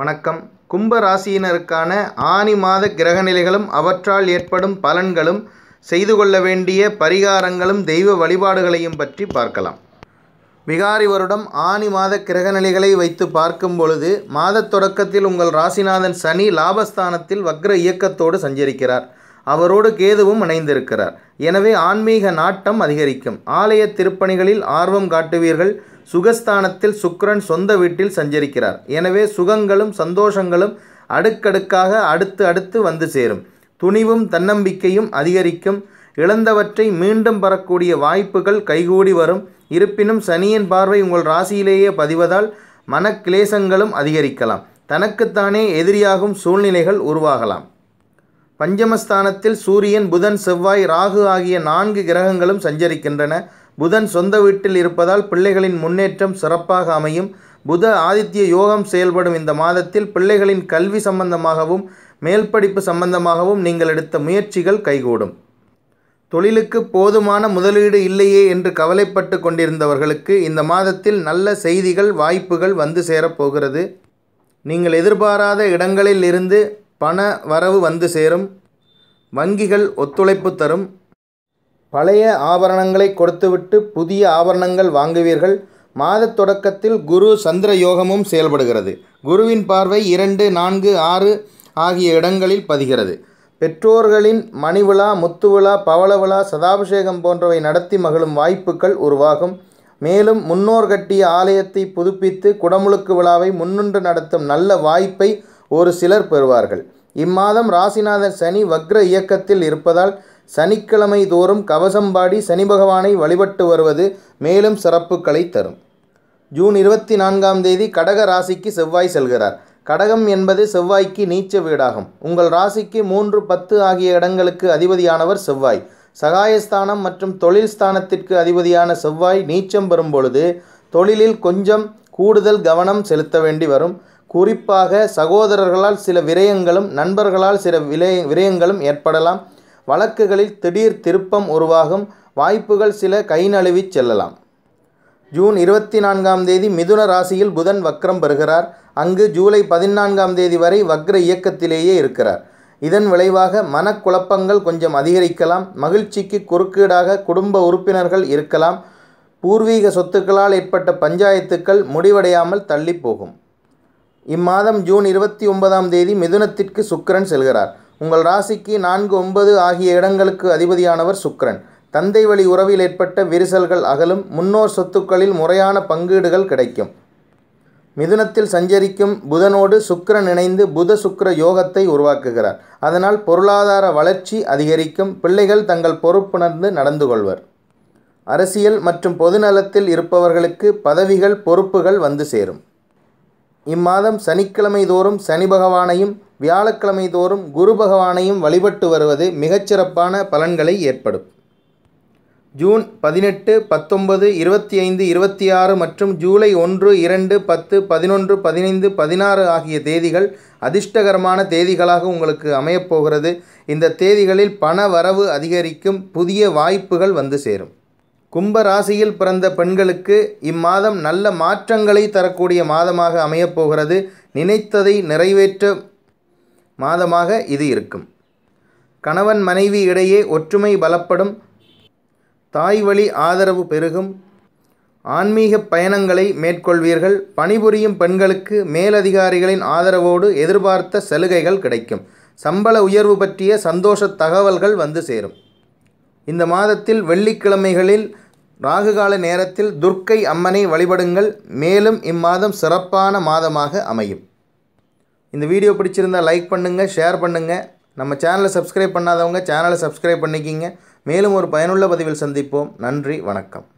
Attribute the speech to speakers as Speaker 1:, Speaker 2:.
Speaker 1: வணக்கம் கும்ப ராசியினருக்கான ஆனி மாத கிரகநிலைகளும் அவற்றால் ஏற்படும் பலன்களும் செய்து கொள்ள வேண்டிய பரிகாரங்களும் தெய்வ வழிபாடுகளையும் பற்றி பார்க்கலாம் விகாரி வருடம் ஆனி மாத கிரகநிலைகளை வைத்து பார்க்கும் பொழுது மாத தொடக்கத்தில் உங்கள் ராசிநாதன் சனி லாபஸ்தானத்தில் வக்ர இயக்கத்தோடு சஞ்சரிக்கிறார் அவரோடு கேதுவும் இணைந்திருக்கிறார் எனவே ஆன்மீக நாட்டம் அதிகரிக்கும் ஆலய திருப்பணிகளில் ஆர்வம் காட்டுவீர்கள் சுகஸ்தானத்தில் சுக்ரன் சொந்த வீட்டில் சஞ்சரிக்கிறார் எனவே சுகங்களும் சந்தோஷங்களும் அடுக்கடுக்காக அடுத்து அடுத்து வந்து சேரும் துணிவும் தன்னம்பிக்கையும் அதிகரிக்கும் இழந்தவற்றை மீண்டும் பெறக்கூடிய வாய்ப்புகள் கைகூடி வரும் இருப்பினும் சனியின் பார்வை உங்கள் ராசியிலேயே பதிவதால் மனக்கிளேசங்களும் அதிகரிக்கலாம் தனக்குத்தானே எதிரியாகும் சூழ்நிலைகள் உருவாகலாம் பஞ்சமஸ்தானத்தில் சூரியன் புதன் செவ்வாய் ராகு ஆகிய நான்கு கிரகங்களும் சஞ்சரிக்கின்றன புதன் சொந்த வீட்டில் இருப்பதால் பிள்ளைகளின் முன்னேற்றம் சிறப்பாக அமையும் புத ஆதித்ய யோகம் செயல்படும் இந்த மாதத்தில் பிள்ளைகளின் கல்வி சம்பந்தமாகவும் மேல் படிப்பு சம்பந்தமாகவும் நீங்கள் எடுத்த முயற்சிகள் கைகூடும் தொழிலுக்கு போதுமான முதலீடு இல்லையே என்று கவலைப்பட்டு கொண்டிருந்தவர்களுக்கு இந்த மாதத்தில் நல்ல செய்திகள் வாய்ப்புகள் வந்து சேரப்போகிறது நீங்கள் எதிர்பாராத இடங்களில் இருந்து பண வரவு வந்து சேரும் வங்கிகள் ஒத்துழைப்பு தரும் பழைய ஆபரணங்களை கொடுத்துவிட்டு புதிய ஆபரணங்கள் வாங்குவீர்கள் மாத தொடக்கத்தில் குரு சந்திர யோகமும் செயல்படுகிறது குருவின் பார்வை இரண்டு நான்கு ஆறு ஆகிய இடங்களில் பதிகிறது பெற்றோர்களின் மணிவிழா முத்துவிழா பவளவிழா சதாபிஷேகம் போன்றவை நடத்தி மகிழும் வாய்ப்புகள் உருவாகும் மேலும் முன்னோர் கட்டிய ஆலயத்தை புதுப்பித்து குடமுழுக்கு விழாவை முன்னின்று நடத்தும் நல்ல வாய்ப்பை ஒரு சிலர் பெறுவார்கள் இம்மாதம் ராசிநாதன் சனி வக்ர இயக்கத்தில் இருப்பதால் சனிக்கிழமை தோறும் கவசம்பாடி சனி பகவானை வழிபட்டு வருவது மேலும் சிறப்புகளை தரும் ஜூன் இருபத்தி நான்காம் தேதி கடக ராசிக்கு செவ்வாய் செல்கிறார் கடகம் என்பது செவ்வாய்க்கு நீச்ச வீடாகும் உங்கள் ராசிக்கு மூன்று பத்து ஆகிய இடங்களுக்கு அதிபதியானவர் செவ்வாய் சகாயஸ்தானம் மற்றும் தொழில் ஸ்தானத்திற்கு அதிபதியான செவ்வாய் நீச்சம் பெறும் பொழுது தொழிலில் கொஞ்சம் கூடுதல் கவனம் செலுத்த வேண்டி வரும் குறிப்பாக சகோதரர்களால் சில விரயங்களும் நண்பர்களால் சில விரயங்களும் ஏற்படலாம் வழக்குகளில் திடீர் திருப்பம் உருவாகும் வாய்ப்புகள் சில கை நழுவி செல்லலாம் ஜூன் இருபத்தி நான்காம் தேதி மிதுன ராசியில் புதன் வக்ரம் பெறுகிறார் அங்கு ஜூலை பதினான்காம் தேதி வரை வக்ர இயக்கத்திலேயே இருக்கிறார் இதன் விளைவாக மனக்குழப்பங்கள் கொஞ்சம் அதிகரிக்கலாம் மகிழ்ச்சிக்கு குறுக்கீடாக குடும்ப உறுப்பினர்கள் இருக்கலாம் பூர்வீக சொத்துக்களால் ஏற்பட்ட பஞ்சாயத்துக்கள் முடிவடையாமல் தள்ளி போகும் இம்மாதம் ஜூன் இருபத்தி ஒன்பதாம் தேதி மிதுனத்திற்கு சுக்கரன் செல்கிறார் உங்கள் ராசிக்கு நான்கு ஒன்பது ஆகிய இடங்களுக்கு அதிபதியானவர் சுக்கரன் தந்தை வழி உறவில் ஏற்பட்ட விரிசல்கள் அகலும் முன்னோர் சொத்துக்களில் முறையான பங்கீடுகள் கிடைக்கும் மிதுனத்தில் சஞ்சரிக்கும் புதனோடு சுக்கரன் இணைந்து புத சுக்கர யோகத்தை உருவாக்குகிறார் அதனால் பொருளாதார வளர்ச்சி அதிகரிக்கும் பிள்ளைகள் தங்கள் பொறுப்புணர்ந்து நடந்து கொள்வர் அரசியல் மற்றும் பொதுநலத்தில் இருப்பவர்களுக்கு பதவிகள் பொறுப்புகள் வந்து சேரும் இம்மாதம் சனிக்கிழமை தோறும் சனி பகவானையும் வியாழக்கிழமை தோறும் குரு பகவானையும் வழிபட்டு வருவது மிகச்சிறப்பான பலன்களை ஏற்படும் ஜூன் பதினெட்டு பத்தொன்பது இருபத்தி ஐந்து இருபத்தி ஆறு மற்றும் ஜூலை ஒன்று இரண்டு பத்து பதினொன்று பதினைந்து பதினாறு ஆகிய தேதிகள் அதிர்ஷ்டகரமான தேதிகளாக உங்களுக்கு அமையப்போகிறது இந்த தேதிகளில் பண வரவு அதிகரிக்கும் புதிய வாய்ப்புகள் வந்து சேரும் கும்ப ராசியில் பிறந்த பெண்களுக்கு இம்மாதம் நல்ல மாற்றங்களை தரக்கூடிய மாதமாக அமையப்போகிறது நினைத்ததை நிறைவேற்ற மாதமாக இது இருக்கும் கணவன் மனைவி இடையே ஒற்றுமை பலப்படும் தாய் வழி ஆதரவு பெருகும் ஆன்மீக பயணங்களை மேற்கொள்வீர்கள் பணிபுரியும் பெண்களுக்கு மேலதிகாரிகளின் ஆதரவோடு எதிர்பார்த்த சலுகைகள் கிடைக்கும் சம்பள உயர்வு பற்றிய சந்தோஷ தகவல்கள் வந்து சேரும் இந்த மாதத்தில் வெள்ளிக்கிழமைகளில் ராகுகால நேரத்தில் துர்க்கை அம்மனை வழிபடுங்கள் மேலும் இம்மாதம் சிறப்பான மாதமாக அமையும் இந்த வீடியோ பிடிச்சிருந்தால் லைக் பண்ணுங்கள் ஷேர் பண்ணுங்கள் நம்ம சேனலை சப்ஸ்கிரைப் பண்ணாதவங்க சேனலை சப்ஸ்கிரைப் பண்ணிக்கிங்க மேலும் ஒரு பயனுள்ள பதிவில் சந்திப்போம் நன்றி வணக்கம்